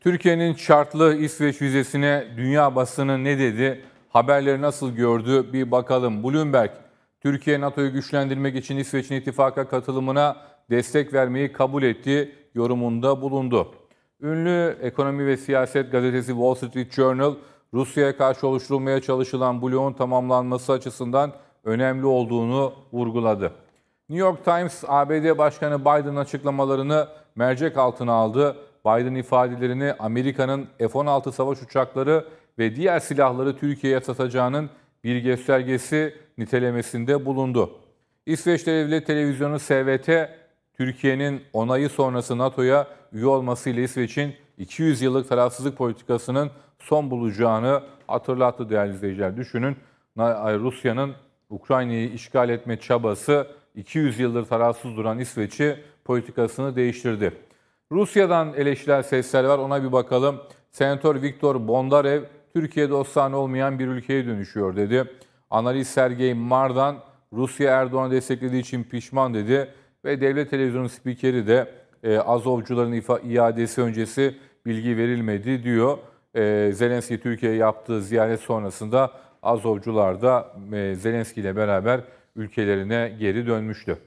Türkiye'nin şartlı İsveç vizesine dünya basını ne dedi, haberleri nasıl gördü bir bakalım. Bloomberg, Türkiye NATO'yu güçlendirmek için İsveç'in ittifaka katılımına destek vermeyi kabul etti yorumunda bulundu. Ünlü ekonomi ve siyaset gazetesi Wall Street Journal, Rusya'ya karşı oluşturulmaya çalışılan bloğun tamamlanması açısından önemli olduğunu vurguladı. New York Times, ABD Başkanı Biden açıklamalarını mercek altına aldı. Biden ifadelerini Amerika'nın F-16 savaş uçakları ve diğer silahları Türkiye'ye satacağının bir göstergesi nitelemesinde bulundu. İsveç'te Devlet Televizyonu SVT, Türkiye'nin onayı sonrası NATO'ya üye olmasıyla İsveç'in 200 yıllık tarafsızlık politikasının son bulacağını hatırlattı değerli izleyiciler. Düşünün Rusya'nın Ukrayna'yı işgal etme çabası 200 yıldır tarafsız duran İsveç'i politikasını değiştirdi. Rusya'dan eleştirel sesler var ona bir bakalım. Senatör Viktor Bondarev Türkiye dostane olmayan bir ülkeye dönüşüyor dedi. Analiz Sergey Mardan Rusya Erdoğan desteklediği için pişman dedi ve devlet televizyonu spikeri de e, Azovcuların ifa- iadesi öncesi bilgi verilmedi diyor. E, Zelenski Türkiye'ye yaptığı ziyaret sonrasında Azovcular da e, Zelenski ile beraber ülkelerine geri dönmüştü.